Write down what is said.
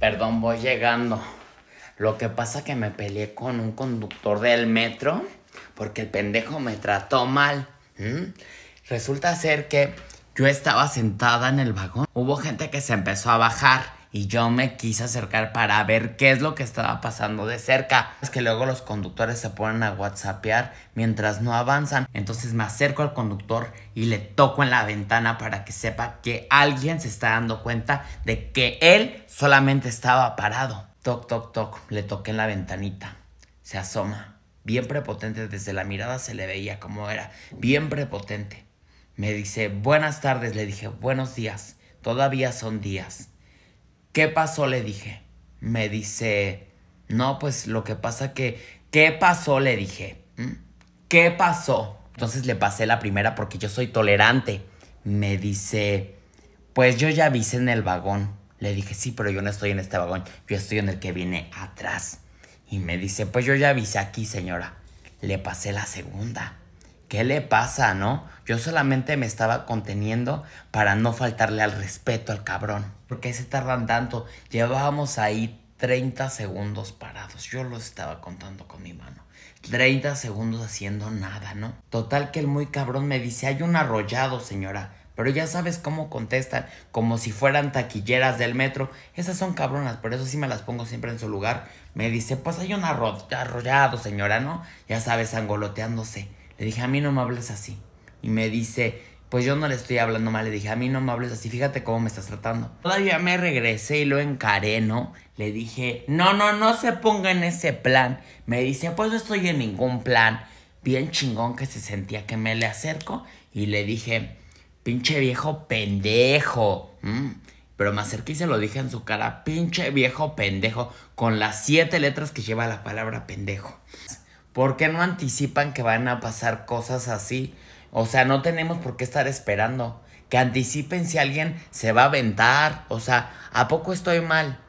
Perdón, voy llegando. Lo que pasa que me peleé con un conductor del metro porque el pendejo me trató mal. Resulta ser que yo estaba sentada en el vagón. Hubo gente que se empezó a bajar y yo me quise acercar para ver qué es lo que estaba pasando de cerca. Es que luego los conductores se ponen a whatsappear mientras no avanzan. Entonces me acerco al conductor y le toco en la ventana para que sepa que alguien se está dando cuenta de que él solamente estaba parado. Toc, toc, toc, le toqué en la ventanita. Se asoma. Bien prepotente, desde la mirada se le veía cómo era. Bien prepotente. Me dice, buenas tardes, le dije, buenos días. Todavía son días. ¿Qué pasó? Le dije. Me dice, no, pues lo que pasa que, ¿qué pasó? Le dije. Mm, ¿Qué pasó? Entonces le pasé la primera porque yo soy tolerante. Me dice, pues yo ya avisé en el vagón. Le dije, sí, pero yo no estoy en este vagón, yo estoy en el que viene atrás. Y me dice, pues yo ya avisé aquí, señora. Le pasé la segunda. ¿Qué le pasa, no? Yo solamente me estaba conteniendo para no faltarle al respeto al cabrón. Porque se tardan tanto. Llevábamos ahí 30 segundos parados. Yo los estaba contando con mi mano. 30 segundos haciendo nada, ¿no? Total que el muy cabrón me dice, hay un arrollado, señora. Pero ya sabes cómo contestan, como si fueran taquilleras del metro. Esas son cabronas, por eso sí me las pongo siempre en su lugar. Me dice, pues hay un arrollado, señora, ¿no? Ya sabes, angoloteándose. Le dije, a mí no me hables así y me dice, pues yo no le estoy hablando mal, le dije, a mí no me hables así, fíjate cómo me estás tratando. Todavía me regresé y lo encaré, ¿no? Le dije, no, no, no se ponga en ese plan. Me dice, pues no estoy en ningún plan. Bien chingón que se sentía que me le acerco y le dije, pinche viejo pendejo. Pero me acerqué y se lo dije en su cara, pinche viejo pendejo, con las siete letras que lleva la palabra pendejo. ¿Por qué no anticipan que van a pasar cosas así? O sea, no tenemos por qué estar esperando. Que anticipen si alguien se va a aventar. O sea, ¿a poco estoy mal?